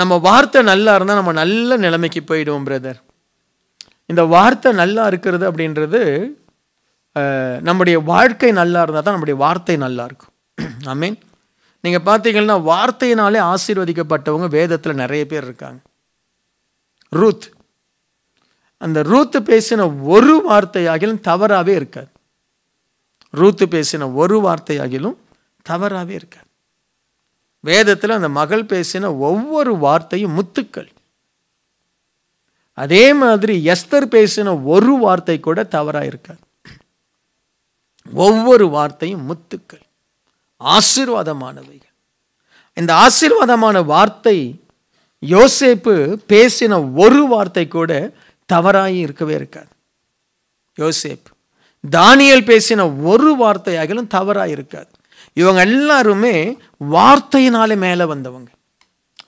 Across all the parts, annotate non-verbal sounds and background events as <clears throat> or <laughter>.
நம்ம வார்த்தை நல்லா இருந்தால் நம்ம நல்ல நிலைமைக்கு போயிடுவோம் பிரதர் இந்த வார்த்தை நல்லா இருக்கிறது அப்படின்றது நம்முடைய வாழ்க்கை நல்லா இருந்தால் தான் நம்முடைய வார்த்தை நல்லா இருக்கும் ஐ <clears throat> மீன் நீங்கள் பார்த்தீங்கன்னா வார்த்தையினாலே ஆசீர்வதிக்கப்பட்டவங்க வேதத்தில் நிறைய பேர் இருக்காங்க ரூத் அந்த ரூத்து பேசின ஒரு வார்த்தையாகிலும் தவறாகவே இருக்காது ரூத்து பேசின ஒரு வார்த்தையாகிலும் தவறாகவே இருக்காது வேதத்தில் அந்த மகள் பேசின ஒவ்வொரு வார்த்தையும் முத்துக்கள் அதே மாதிரி எஸ்தர் பேசின ஒரு வார்த்தை கூட தவறாக இருக்காது ஒவ்வொரு வார்த்தையும் முத்துக்கள் ஆசீர்வாதமானவைகள் இந்த ஆசீர்வாதமான வார்த்தை யோசேப்பு பேசின ஒரு வார்த்தை கூட தவறாகி இருக்கவே இருக்காது யோசேப்பு தானியல் பேசின ஒரு வார்த்தையாகிலும் தவறாக இருக்காது இவங்க எல்லாருமே வார்த்தையினாலே மேலே வந்தவங்க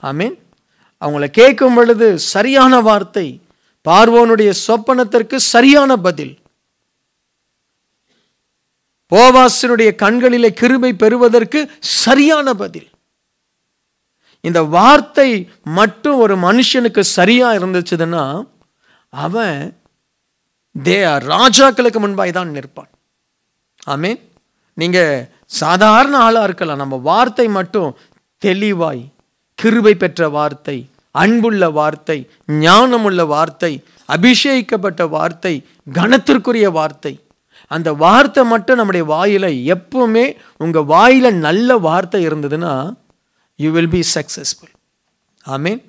ஆமீன் அவங்கள கேட்கும் பொழுது சரியான வார்த்தை பார்வோனுடைய சொப்பனத்திற்கு சரியான பதில் போவாசனுடைய கண்களிலே கிருபை பெறுவதற்கு சரியான பதில் இந்த வார்த்தை மட்டும் ஒரு மனுஷனுக்கு சரியா இருந்துச்சுன்னா அவன் தே ராஜாக்களுக்கு முன்பாய் தான் நிற்பான் ஆமீன் நீங்கள் சாதாரண ஆளாக இருக்கலாம் நம்ம வார்த்தை மட்டும் தெளிவாய் கிருபை பெற்ற வார்த்தை அன்புள்ள வார்த்தை ஞானமுள்ள வார்த்தை அபிஷேகிக்கப்பட்ட வார்த்தை கனத்திற்குரிய வார்த்தை அந்த வார்த்தை மட்டும் நம்முடைய வாயில் எப்பவுமே உங்கள் வாயில் நல்ல வார்த்தை இருந்ததுன்னா யூ வில் பி சக்ஸஸ்ஃபுல் ஆமீன்